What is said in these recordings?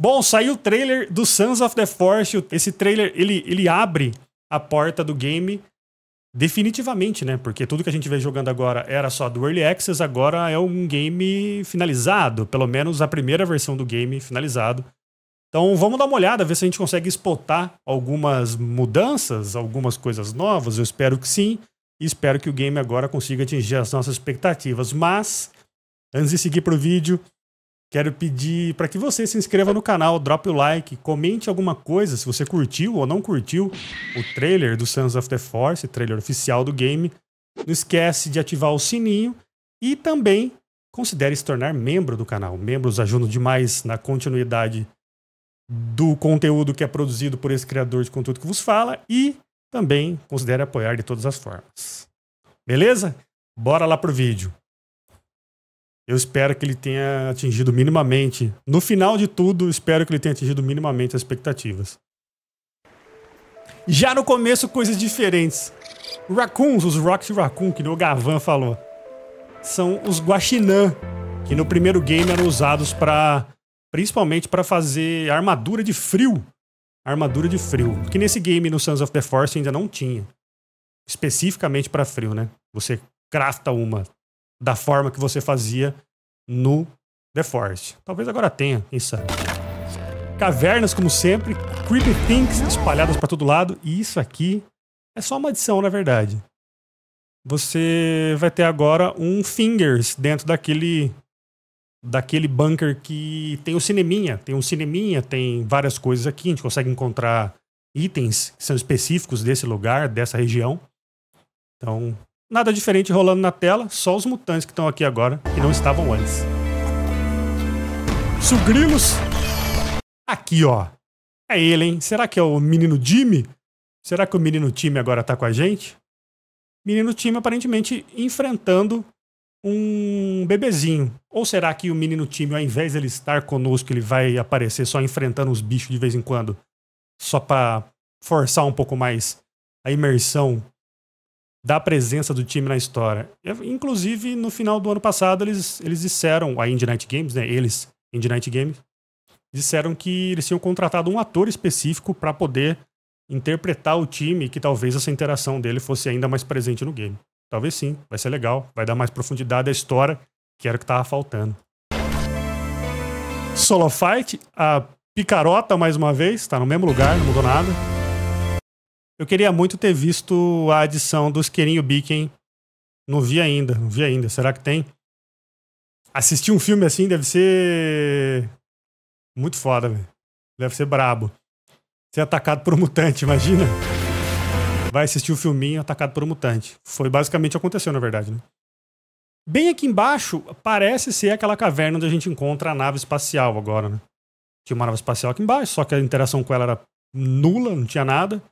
Bom, saiu o trailer do Sons of the Force. Esse trailer, ele, ele abre a porta do game definitivamente, né? Porque tudo que a gente vem jogando agora era só do Early Access, agora é um game finalizado. Pelo menos a primeira versão do game finalizado. Então vamos dar uma olhada, ver se a gente consegue espotar algumas mudanças, algumas coisas novas. Eu espero que sim. E espero que o game agora consiga atingir as nossas expectativas. Mas, antes de seguir para o vídeo, Quero pedir para que você se inscreva no canal, drop o like, comente alguma coisa se você curtiu ou não curtiu o trailer do Sons of the Force, trailer oficial do game. Não esquece de ativar o sininho e também considere se tornar membro do canal. Membros ajudam demais na continuidade do conteúdo que é produzido por esse criador de conteúdo que vos fala e também considere apoiar de todas as formas. Beleza? Bora lá pro vídeo. Eu espero que ele tenha atingido minimamente. No final de tudo, espero que ele tenha atingido minimamente as expectativas. Já no começo, coisas diferentes. Raccoons, os Rocks Raccoon, que o Gavan falou, são os guaxinã, que no primeiro game eram usados para principalmente para fazer armadura de frio. Armadura de frio, que nesse game no Sons of the Force ainda não tinha. Especificamente para frio, né? Você crafta uma da forma que você fazia no The Forest. Talvez agora tenha, quem sabe. Cavernas, como sempre, creepy things espalhadas para todo lado, e isso aqui é só uma adição, na verdade. Você vai ter agora um Fingers dentro daquele daquele bunker que tem o cineminha, tem um cineminha, tem várias coisas aqui, a gente consegue encontrar itens que são específicos desse lugar, dessa região. Então, Nada diferente rolando na tela, só os mutantes que estão aqui agora e não estavam antes. Sugrilos. Aqui, ó. É ele, hein? Será que é o menino Jimmy? Será que o menino time agora tá com a gente? Menino time aparentemente enfrentando um bebezinho. Ou será que o menino time, ao invés de ele estar conosco, ele vai aparecer só enfrentando os bichos de vez em quando? Só para forçar um pouco mais a imersão da presença do time na história. Inclusive, no final do ano passado, eles, eles disseram, a Indie Night Games, né? Eles, Indie Night Games, disseram que eles tinham contratado um ator específico para poder interpretar o time e que talvez essa interação dele fosse ainda mais presente no game. Talvez sim, vai ser legal, vai dar mais profundidade à história, que era o que estava faltando. Solo Fight, a picarota mais uma vez, está no mesmo lugar, não mudou nada. Eu queria muito ter visto a adição do Isqueirinho Biken. Não vi ainda, não vi ainda. Será que tem? Assistir um filme assim deve ser. Muito foda, velho. Deve ser brabo. Ser atacado por um mutante, imagina? Vai assistir o um filminho atacado por um mutante. Foi basicamente o que aconteceu, na verdade, né? Bem aqui embaixo, parece ser aquela caverna onde a gente encontra a nave espacial agora, né? Tinha uma nave espacial aqui embaixo, só que a interação com ela era nula, não tinha nada.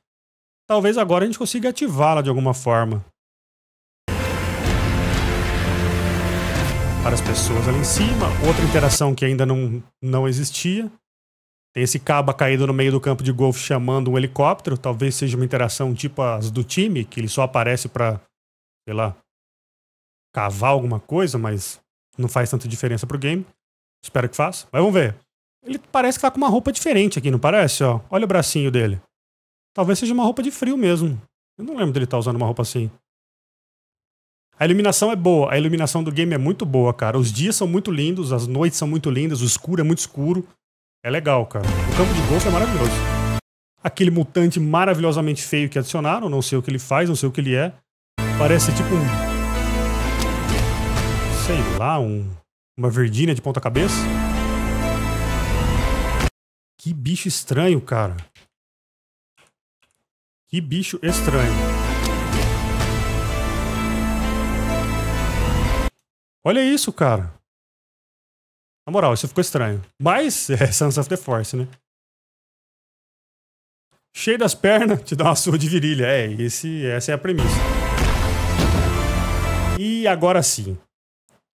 Talvez agora a gente consiga ativá-la de alguma forma. Para as pessoas ali em cima, outra interação que ainda não, não existia. Tem esse caba caído no meio do campo de golfe chamando um helicóptero. Talvez seja uma interação tipo as do time, que ele só aparece para, sei lá, cavar alguma coisa, mas não faz tanta diferença pro game. Espero que faça. Mas vamos ver. Ele parece que tá com uma roupa diferente aqui, não parece? Ó, olha o bracinho dele. Talvez seja uma roupa de frio mesmo. Eu não lembro dele estar tá usando uma roupa assim. A iluminação é boa, a iluminação do game é muito boa, cara. Os dias são muito lindos, as noites são muito lindas, o escuro é muito escuro. É legal, cara. O campo de golfe é maravilhoso. Aquele mutante maravilhosamente feio que adicionaram, não sei o que ele faz, não sei o que ele é. Parece tipo um. Sei lá, um. Uma verdinha de ponta-cabeça. Que bicho estranho, cara. Que bicho estranho. Olha isso, cara. Na moral, isso ficou estranho. Mas é Sons of the Force, né? Cheio das pernas, te dá uma surra de virilha. É, esse, essa é a premissa. E agora sim.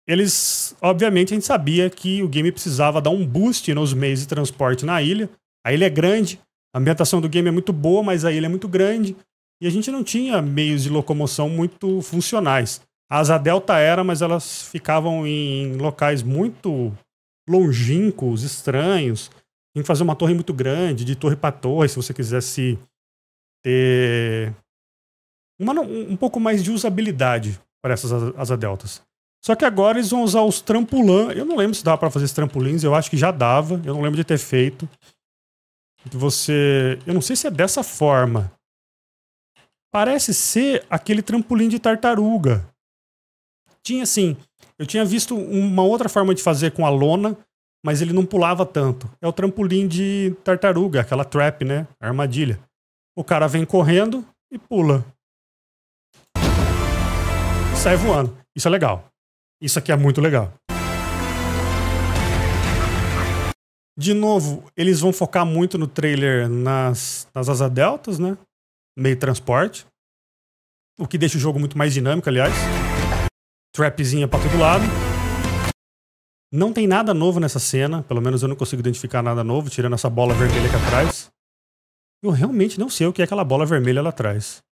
Eles, obviamente, a gente sabia que o game precisava dar um boost nos meios de transporte na ilha. A ilha é grande, a ambientação do game é muito boa, mas a ilha é muito grande e a gente não tinha meios de locomoção muito funcionais. A asa delta era, mas elas ficavam em locais muito longínquos, estranhos. Tinha que fazer uma torre muito grande, de torre para torre, se você quisesse ter uma, um pouco mais de usabilidade para essas asa deltas. Só que agora eles vão usar os trampolãs. Eu não lembro se dava para fazer esses trampolins, eu acho que já dava, eu não lembro de ter feito. Você. Eu não sei se é dessa forma. Parece ser aquele trampolim de tartaruga. Tinha assim. Eu tinha visto uma outra forma de fazer com a lona, mas ele não pulava tanto. É o trampolim de tartaruga, aquela trap, né? A armadilha. O cara vem correndo e pula. Sai voando. Isso é legal. Isso aqui é muito legal. De novo, eles vão focar muito no trailer nas, nas asa deltas, né? Meio transporte. O que deixa o jogo muito mais dinâmico, aliás. Trapzinha pra todo lado. Não tem nada novo nessa cena, pelo menos eu não consigo identificar nada novo, tirando essa bola vermelha aqui atrás. Eu realmente não sei o que é aquela bola vermelha lá atrás.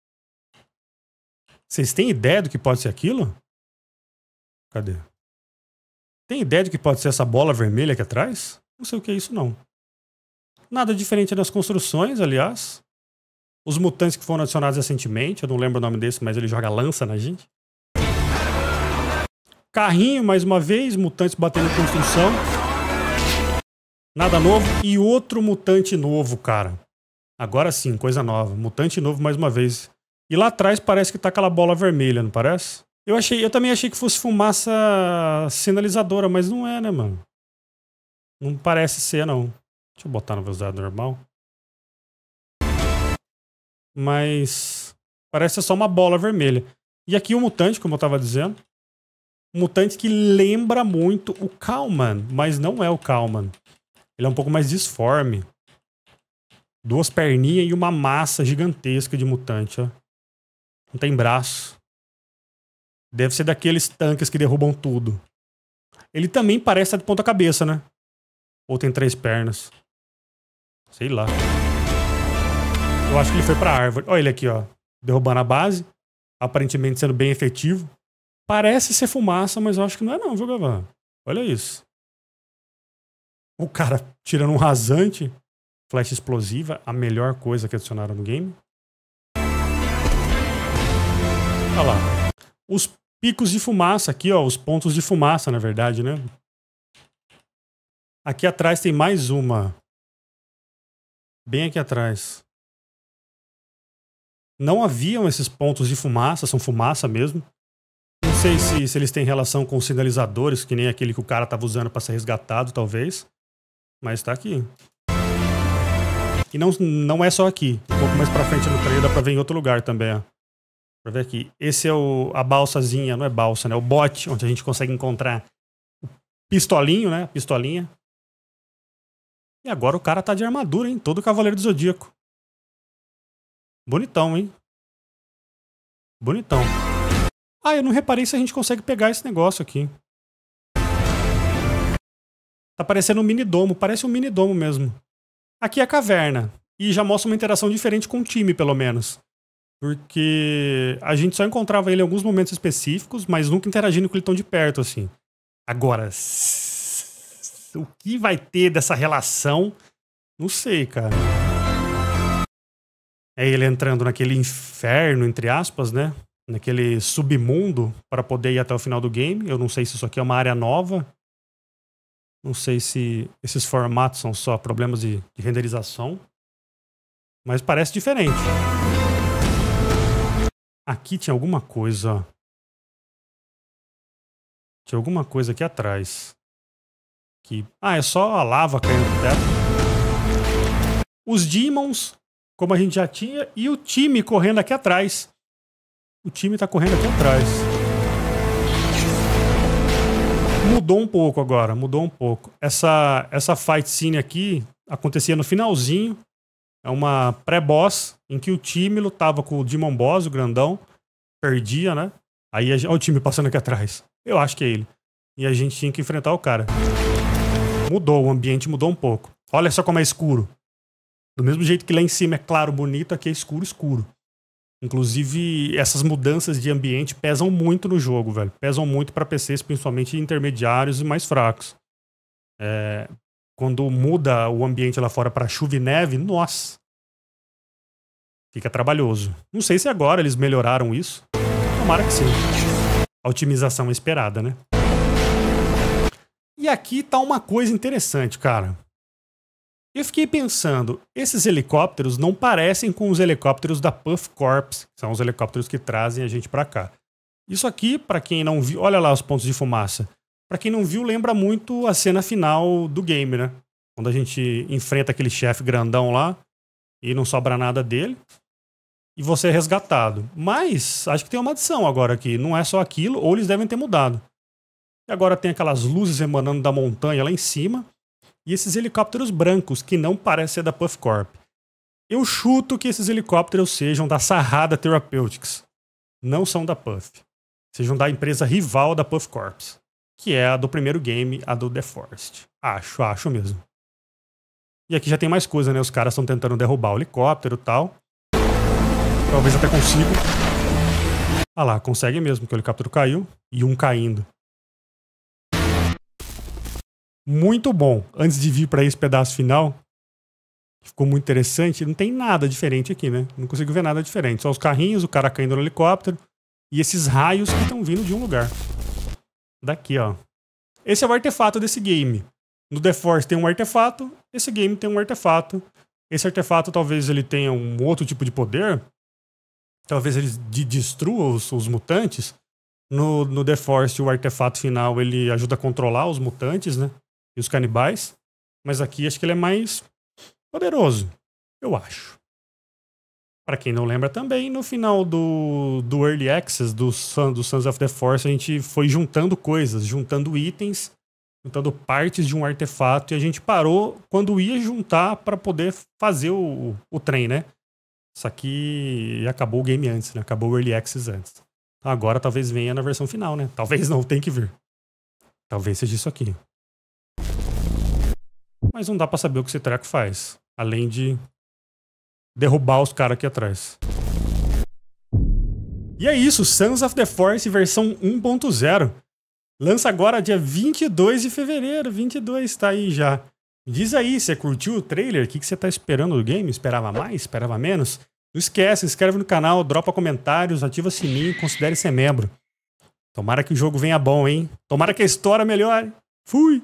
Vocês têm ideia do que pode ser aquilo? Cadê? Tem ideia do que pode ser essa bola vermelha aqui atrás? Não sei o que é isso, não. Nada diferente das construções, aliás. Os mutantes que foram adicionados recentemente, eu não lembro o nome desse, mas ele joga lança na gente. Carrinho, mais uma vez, mutantes batendo construção. Nada novo. E outro mutante novo, cara. Agora sim, coisa nova. Mutante novo mais uma vez. E lá atrás parece que tá aquela bola vermelha, não parece? Eu achei, eu também achei que fosse fumaça sinalizadora, mas não é, né, mano? Não parece ser, não. Deixa eu botar na velocidade normal. Mas parece ser só uma bola vermelha. E aqui o mutante, como eu estava dizendo. Um mutante que lembra muito o Kalman, mas não é o Kalman. Ele é um pouco mais disforme. Duas perninhas e uma massa gigantesca de mutante. Ó. Não tem braço. Deve ser daqueles tanques que derrubam tudo. Ele também parece estar de ponta cabeça, né? Ou tem três pernas. Sei lá. Eu acho que ele foi pra árvore. Olha ele aqui, ó. Derrubando a base. Aparentemente sendo bem efetivo. Parece ser fumaça, mas eu acho que não é não, viu, Gavan? Olha isso. O cara tirando um rasante. Flecha explosiva, a melhor coisa que adicionaram no game. Olha lá. Os picos de fumaça aqui, ó. Os pontos de fumaça, na verdade, né? Aqui atrás tem mais uma. Bem aqui atrás. Não haviam esses pontos de fumaça, são fumaça mesmo. Não sei se, se eles têm relação com sinalizadores, que nem aquele que o cara estava usando para ser resgatado, talvez. Mas está aqui. E não, não é só aqui. Um pouco mais para frente no trailer dá para ver em outro lugar também. Ó. ver aqui. Esse é o, a balsazinha, não é balsa, né? O bote, onde a gente consegue encontrar o pistolinho, né? Pistolinha. E agora o cara tá de armadura, hein? Todo Cavaleiro do Zodíaco. Bonitão, hein? Bonitão. Ah, eu não reparei se a gente consegue pegar esse negócio aqui. Tá parecendo um mini domo, parece um mini domo mesmo. Aqui é a caverna. E já mostra uma interação diferente com o time, pelo menos. Porque a gente só encontrava ele em alguns momentos específicos, mas nunca interagindo com ele tão de perto, assim. Agora, o que vai ter dessa relação, não sei, cara. É ele entrando naquele inferno, entre aspas, né? Naquele submundo para poder ir até o final do game. Eu não sei se isso aqui é uma área nova. Não sei se esses formatos são só problemas de, de renderização. Mas parece diferente. Aqui tinha alguma coisa. Tinha alguma coisa aqui atrás que, ah, é só a lava caindo do teto. Os Demons, como a gente já tinha, e o time correndo aqui atrás. O time tá correndo aqui atrás. Mudou um pouco agora, mudou um pouco. Essa, essa fight scene aqui acontecia no finalzinho. É uma pré-boss em que o time lutava com o Demon Boss, o grandão. Perdia, né? Aí olha o time passando aqui atrás. Eu acho que é ele. E a gente tinha que enfrentar o cara mudou, o ambiente mudou um pouco. Olha só como é escuro. Do mesmo jeito que lá em cima é claro, bonito, aqui é escuro, escuro. Inclusive, essas mudanças de ambiente pesam muito no jogo, velho. Pesam muito para PCs, principalmente intermediários e mais fracos. É... quando muda o ambiente lá fora para chuva e neve, nossa. Fica trabalhoso. Não sei se agora eles melhoraram isso. Tomara que sim. A otimização é esperada, né? E aqui tá uma coisa interessante, cara. Eu fiquei pensando, esses helicópteros não parecem com os helicópteros da Puff Corps, que são os helicópteros que trazem a gente para cá. Isso aqui, para quem não viu, olha lá os pontos de fumaça. Para quem não viu, lembra muito a cena final do game, né? Quando a gente enfrenta aquele chefe grandão lá e não sobra nada dele e você é resgatado. Mas acho que tem uma adição agora aqui, não é só aquilo, ou eles devem ter mudado. E agora tem aquelas luzes emanando da montanha lá em cima. E esses helicópteros brancos, que não parecem ser da Puff Corp. Eu chuto que esses helicópteros sejam da Sarrada Therapeutics. Não são da Puff. Sejam da empresa rival da Puff Corps. Que é a do primeiro game, a do The Forest. Acho, acho mesmo. E aqui já tem mais coisa, né? Os caras estão tentando derrubar o helicóptero e tal. Talvez até consiga. Ah lá, consegue mesmo, que o helicóptero caiu. E um caindo muito bom. Antes de vir para esse pedaço final, que ficou muito interessante, não tem nada diferente aqui, né? Não consigo ver nada diferente. Só os carrinhos, o cara caindo no helicóptero e esses raios que estão vindo de um lugar. Daqui, ó. Esse é o artefato desse game. No The Force tem um artefato, esse game tem um artefato. Esse artefato talvez ele tenha um outro tipo de poder. Talvez ele de destrua os, os mutantes. No, no The Force, o artefato final ele ajuda a controlar os mutantes, né? e os canibais, mas aqui acho que ele é mais poderoso, eu acho. Para quem não lembra também, no final do, do Early Access, do, do Sons of the Force, a gente foi juntando coisas, juntando itens, juntando partes de um artefato, e a gente parou quando ia juntar para poder fazer o, o trem, né? Isso aqui acabou o game antes, né? Acabou o Early Access antes. Agora talvez venha na versão final, né? Talvez não, tem que vir. Talvez seja isso aqui mas não dá para saber o que esse treco faz, além de derrubar os caras aqui atrás. E é isso, Sons of the Force versão 1.0. Lança agora dia 22 de fevereiro, 22 tá aí já. Diz aí, você curtiu o trailer? O que, que você tá esperando do game? Esperava mais? Esperava menos? Não esquece, inscreve no canal, dropa comentários, ativa sininho, considere ser membro. Tomara que o jogo venha bom, hein? Tomara que a história melhore. Fui!